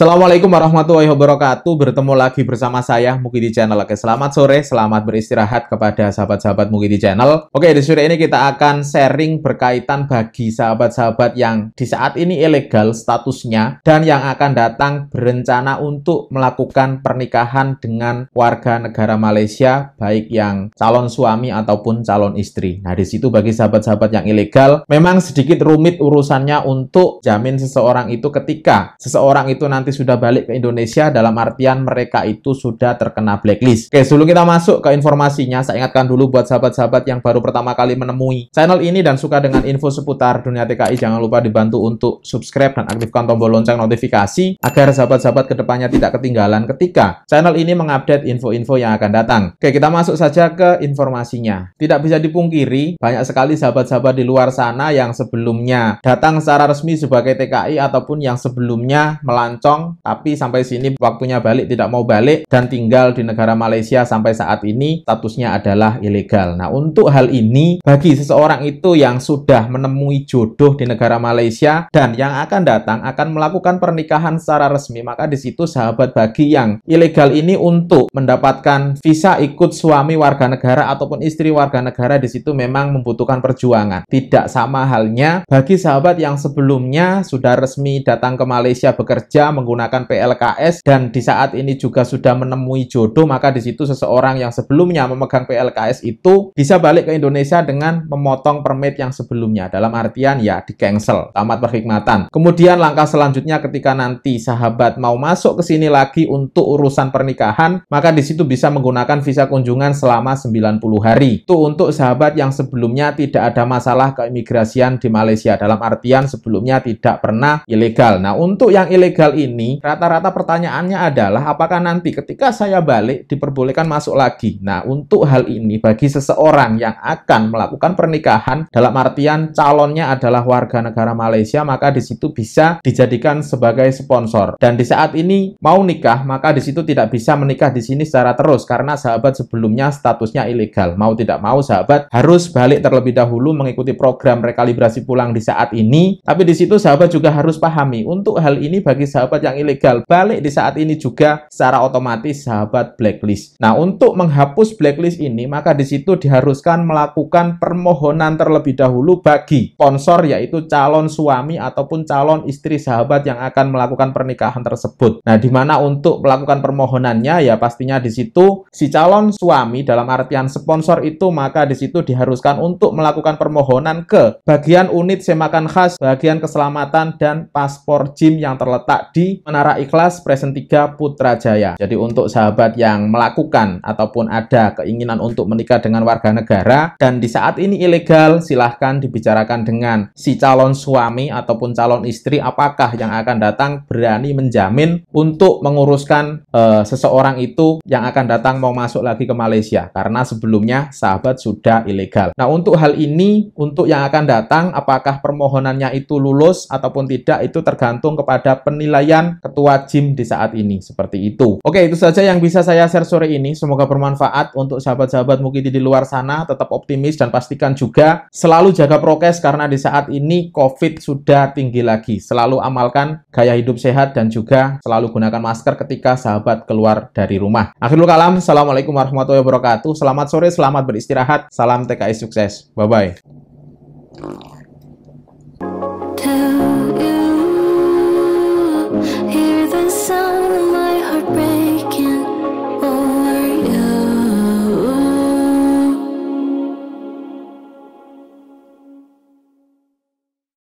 Assalamualaikum warahmatullahi wabarakatuh. Bertemu lagi bersama saya Mukidi Channel. Oke, selamat sore, selamat beristirahat kepada sahabat-sahabat Mukidi Channel. Oke, di sore ini kita akan sharing berkaitan bagi sahabat-sahabat yang di saat ini ilegal statusnya dan yang akan datang berencana untuk melakukan pernikahan dengan warga negara Malaysia baik yang calon suami ataupun calon istri. Nah, di situ bagi sahabat-sahabat yang ilegal memang sedikit rumit urusannya untuk jamin seseorang itu ketika seseorang itu nanti nanti sudah balik ke Indonesia dalam artian mereka itu sudah terkena blacklist. Oke, sebelum kita masuk ke informasinya, saya ingatkan dulu buat sahabat-sahabat yang baru pertama kali menemui channel ini dan suka dengan info seputar dunia TKI, jangan lupa dibantu untuk subscribe dan aktifkan tombol lonceng notifikasi agar sahabat-sahabat kedepannya tidak ketinggalan ketika channel ini mengupdate info-info yang akan datang. Oke, kita masuk saja ke informasinya. Tidak bisa dipungkiri, banyak sekali sahabat-sahabat di luar sana yang sebelumnya datang secara resmi sebagai TKI ataupun yang sebelumnya melancong Hongkong, tapi sampai sini waktunya balik tidak mau balik dan tinggal di negara Malaysia sampai saat ini statusnya adalah ilegal. Nah, untuk hal ini bagi seseorang itu yang sudah menemui jodoh di negara Malaysia dan yang akan datang akan melakukan pernikahan secara resmi, maka di situ sahabat bagi yang ilegal ini untuk mendapatkan visa ikut suami warga negara ataupun istri warga negara di situ memang membutuhkan perjuangan. Tidak sama halnya bagi sahabat yang sebelumnya sudah resmi datang ke Malaysia bekerja menggunakan menggunakan PLKS dan di saat ini juga sudah menemui jodoh maka di situ seseorang yang sebelumnya memegang PLKS itu bisa balik ke Indonesia dengan memotong permit yang sebelumnya dalam artian ya di cancel tamat perkhidmatan kemudian langkah selanjutnya ketika nanti sahabat mau masuk ke sini lagi untuk urusan pernikahan maka di situ bisa menggunakan visa kunjungan selama 90 hari itu untuk sahabat yang sebelumnya tidak ada masalah keimigrasian di Malaysia dalam artian sebelumnya tidak pernah ilegal nah untuk yang ilegal ini ini rata-rata pertanyaannya adalah apakah nanti ketika saya balik diperbolehkan masuk lagi. Nah, untuk hal ini bagi seseorang yang akan melakukan pernikahan dalam artian calonnya adalah warga negara Malaysia, maka di situ bisa dijadikan sebagai sponsor. Dan di saat ini mau nikah, maka di situ tidak bisa menikah di sini secara terus karena sahabat sebelumnya statusnya ilegal. Mau tidak mau sahabat harus balik terlebih dahulu mengikuti program rekalibrasi pulang di saat ini. Tapi di situ sahabat juga harus pahami untuk hal ini bagi sahabat sahabat yang ilegal balik di saat ini juga secara otomatis sahabat blacklist. Nah, untuk menghapus blacklist ini, maka di situ diharuskan melakukan permohonan terlebih dahulu bagi sponsor yaitu calon suami ataupun calon istri sahabat yang akan melakukan pernikahan tersebut. Nah, di mana untuk melakukan permohonannya ya pastinya di situ si calon suami dalam artian sponsor itu maka di situ diharuskan untuk melakukan permohonan ke bagian unit semakan khas, bagian keselamatan dan paspor gym yang terletak di Menara Ikhlas Present 3 Putrajaya. Jadi untuk sahabat yang melakukan ataupun ada keinginan untuk menikah dengan warga negara dan di saat ini ilegal, silahkan dibicarakan dengan si calon suami ataupun calon istri apakah yang akan datang berani menjamin untuk menguruskan uh, seseorang itu yang akan datang mau masuk lagi ke Malaysia karena sebelumnya sahabat sudah ilegal. Nah untuk hal ini untuk yang akan datang apakah permohonannya itu lulus ataupun tidak itu tergantung kepada penilaian ketua gym di saat ini seperti itu. Oke, itu saja yang bisa saya share sore ini. Semoga bermanfaat untuk sahabat-sahabat mungkin di luar sana. Tetap optimis dan pastikan juga selalu jaga prokes karena di saat ini COVID sudah tinggi lagi. Selalu amalkan gaya hidup sehat dan juga selalu gunakan masker ketika sahabat keluar dari rumah. Akhirul kalam, Assalamualaikum warahmatullahi wabarakatuh. Selamat sore, selamat beristirahat. Salam TKI sukses. Bye-bye.